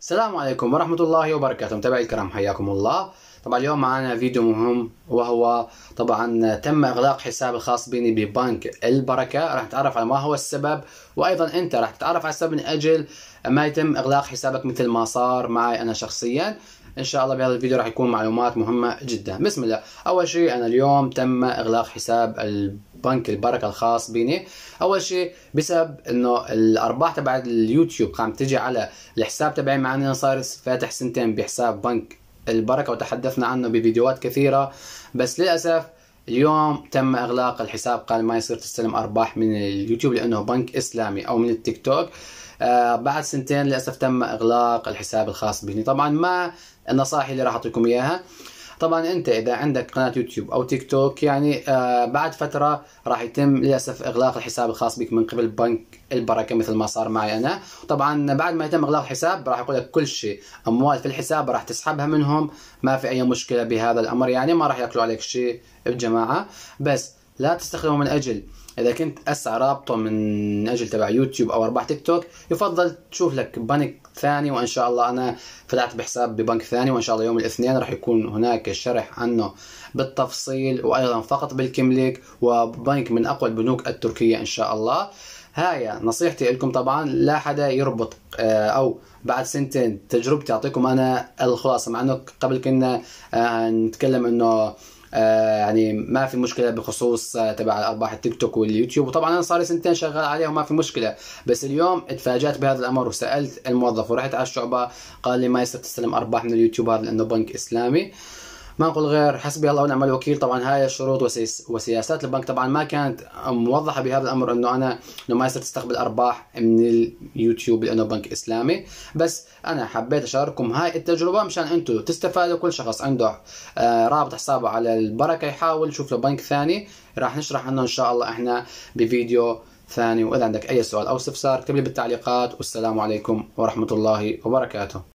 السلام عليكم ورحمة الله وبركاته متابعي الكرام حياكم الله طبعا اليوم معنا فيديو مهم وهو طبعا تم اغلاق حساب الخاص بيني ببنك البركة راح نتعرف على ما هو السبب وايضا انت راح تتعرف على السبب من اجل ما يتم اغلاق حسابك مثل ما صار معي انا شخصيا ان شاء الله بهذا الفيديو راح يكون معلومات مهمه جدا بسم الله اول شيء انا اليوم تم اغلاق حساب البنك البركه الخاص بيني اول شيء بسبب انه الارباح تبع اليوتيوب قام تجي على الحساب تبعي مع اني صار فاتح سنتين بحساب بنك البركه وتحدثنا عنه بفيديوهات كثيره بس للاسف اليوم تم اغلاق الحساب قال ما يصير تستلم ارباح من اليوتيوب لانه بنك اسلامي او من التيك توك آه بعد سنتين للاسف تم اغلاق الحساب الخاص بني طبعا ما النصائح اللي راح اعطيكم اياها طبعا انت اذا عندك قناه يوتيوب او تيك توك يعني آه بعد فتره راح يتم للاسف اغلاق الحساب الخاص بك من قبل بنك البركه مثل ما صار معي انا طبعا بعد ما يتم اغلاق الحساب راح يقول لك كل شيء اموال في الحساب راح تسحبها منهم ما في اي مشكله بهذا الامر يعني ما راح ياكلوا عليك شيء الجماعه بس لا تستخدمه من أجل إذا كنت أسعى رابطه من أجل تبع يوتيوب أو أرباح تيك توك يفضل تشوف لك بنك ثاني وإن شاء الله أنا فتحت بحساب ببنك ثاني وإن شاء الله يوم الاثنين راح يكون هناك شرح عنه بالتفصيل وأيضا فقط بالكمليك وبنك من أقوى البنوك التركية إن شاء الله هاي نصيحتي لكم طبعا لا حدا يربط آه، او بعد سنتين تجربتي اعطيكم انا الخلاصه مع انه قبل كنا آه، نتكلم انه آه، يعني ما في مشكله بخصوص تبع ارباح التيك توك واليوتيوب وطبعا انا صار لي سنتين شغال عليها وما في مشكله بس اليوم تفاجات بهذا الامر وسالت الموظف ورحت على الشعبه قال لي ما يصير تستلم ارباح من اليوتيوب هذا لانه بنك اسلامي ما نقول غير حسبي الله ونعم الوكيل طبعا هاي الشروط وسياسات البنك طبعا ما كانت موضحه بهذا الامر انه انا انه ما يصير تستقبل ارباح من اليوتيوب لانه بنك اسلامي بس انا حبيت اشارككم هاي التجربه مشان انتم تستفادوا كل شخص عنده آه، رابط حسابه على البركه يحاول يشوف له بنك ثاني راح نشرح عنه ان شاء الله احنا بفيديو ثاني واذا عندك اي سؤال او استفسار اكتب لي بالتعليقات والسلام عليكم ورحمه الله وبركاته